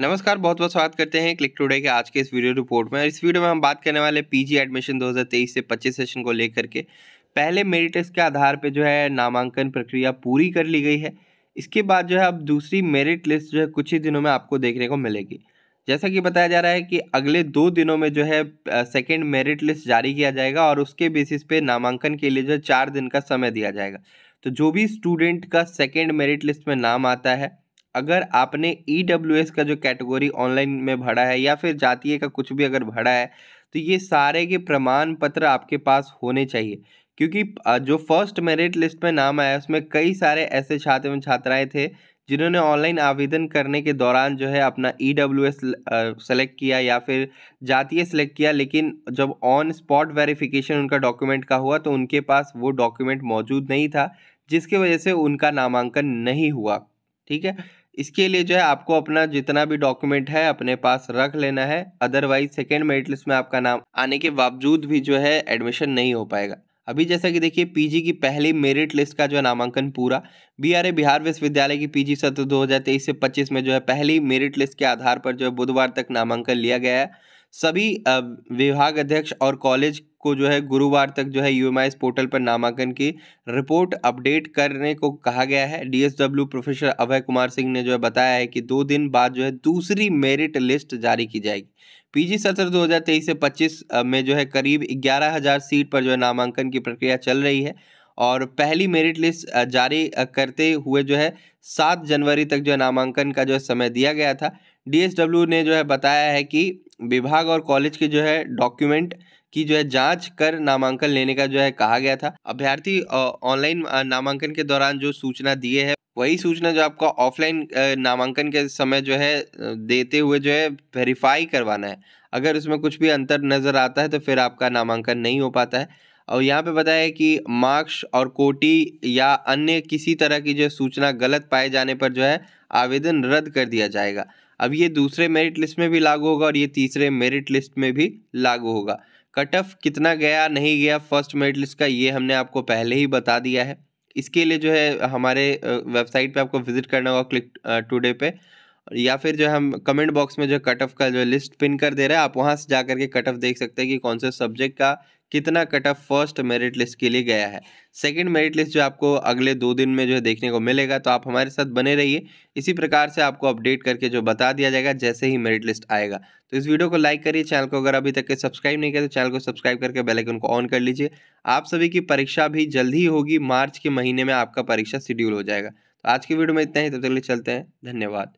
नमस्कार बहुत बहुत स्वागत करते हैं क्लिक टुडे के आज के इस वीडियो रिपोर्ट में इस वीडियो में हम बात करने वाले पीजी एडमिशन 2023 से 25 सेशन को लेकर के पहले मेरिट के आधार पे जो है नामांकन प्रक्रिया पूरी कर ली गई है इसके बाद जो है अब दूसरी मेरिट लिस्ट जो है कुछ ही दिनों में आपको देखने को मिलेगी जैसा कि बताया जा रहा है कि अगले दो दिनों में जो है सेकेंड मेरिट लिस्ट जारी किया जाएगा और उसके बेसिस पे नामांकन के लिए जो है चार दिन का समय दिया जाएगा तो जो भी स्टूडेंट का सेकेंड मेरिट लिस्ट में नाम आता है अगर आपने ई डब्ल्यू एस का जो कैटेगरी ऑनलाइन में भरा है या फिर जातीय का कुछ भी अगर भरा है तो ये सारे के प्रमाण पत्र आपके पास होने चाहिए क्योंकि जो फर्स्ट मेरिट लिस्ट में नाम आया उसमें कई सारे ऐसे छात्र एवं छात्राएं थे जिन्होंने ऑनलाइन आवेदन करने के दौरान जो है अपना ई डब्ल्यू एस सेलेक्ट किया या फिर जातीय सेलेक्ट किया लेकिन जब ऑन स्पॉट वेरिफिकेशन उनका डॉक्यूमेंट का हुआ तो उनके पास वो डॉक्यूमेंट मौजूद नहीं था जिसके वजह से उनका नामांकन नहीं हुआ ठीक है इसके लिए जो है आपको अपना जितना भी डॉक्यूमेंट है अपने पास रख लेना है अदरवाइज सेकेंड मेरिट लिस्ट में आपका नाम आने के बावजूद भी जो है एडमिशन नहीं हो पाएगा अभी जैसा कि देखिए पीजी की पहली मेरिट लिस्ट का जो है नामांकन पूरा बीआरए बिहार विश्वविद्यालय की पीजी सत्र 2023 से 25 में जो है पहली मेरिट लिस्ट के आधार पर जो है बुधवार तक नामांकन लिया गया है सभी विभाग अध्यक्ष और कॉलेज को जो है गुरुवार तक जो है यू पोर्टल पर नामांकन की रिपोर्ट अपडेट करने को कहा गया है डीएसडब्ल्यू प्रोफेसर अभय कुमार सिंह ने जो है बताया है कि दो दिन बाद जो है दूसरी मेरिट लिस्ट जारी की जाएगी पीजी सत्र 2023 से 25 में जो है करीब 11,000 सीट पर जो है नामांकन की प्रक्रिया चल रही है और पहली मेरिट लिस्ट जारी करते हुए जो है सात जनवरी तक जो है नामांकन का जो है समय दिया गया था डीएसडब्ल्यू ने जो है बताया है कि विभाग और कॉलेज के जो है डॉक्यूमेंट की जो है जांच कर नामांकन लेने का जो है कहा गया था अभ्यर्थी ऑनलाइन नामांकन के दौरान जो सूचना दिए है वही सूचना जो आपका ऑफलाइन नामांकन के समय जो है देते हुए जो है वेरीफाई करवाना है अगर उसमें कुछ भी अंतर नज़र आता है तो फिर आपका नामांकन नहीं हो पाता है और यहाँ पे बताया कि मार्क्स और कोटी या अन्य किसी तरह की जो सूचना गलत पाए जाने पर जो है आवेदन रद्द कर दिया जाएगा अब ये दूसरे मेरिट लिस्ट में भी लागू होगा और ये तीसरे मेरिट लिस्ट में भी लागू होगा कट ऑफ कितना गया नहीं गया फर्स्ट मेरिट लिस्ट का ये हमने आपको पहले ही बता दिया है इसके लिए जो है हमारे वेबसाइट पे आपको विजिट करना होगा क्लिक टुडे पे या फिर जो हम कमेंट बॉक्स में जो कट ऑफ का जो लिस्ट पिन कर दे रहे हैं आप वहाँ से जा करके कट ऑफ देख सकते हैं कि कौन से सब्जेक्ट का कितना cut off first merit list के लिए गया है सेकंड मेरिट लिस्ट जो आपको अगले दो दिन में जो है देखने को मिलेगा तो आप हमारे साथ बने रहिए इसी प्रकार से आपको अपडेट करके जो बता दिया जाएगा जैसे ही मेरिट लिस्ट आएगा तो इस वीडियो को लाइक करिए चैनल को अगर अभी तक के सब्सक्राइब नहीं किया तो चैनल को सब्सक्राइब करके बेल आइकन को ऑन कर लीजिए आप सभी की परीक्षा भी जल्द ही होगी मार्च के महीने में आपका परीक्षा शेड्यूल हो जाएगा तो आज की वीडियो में इतना ही तब तक लिए चलते हैं धन्यवाद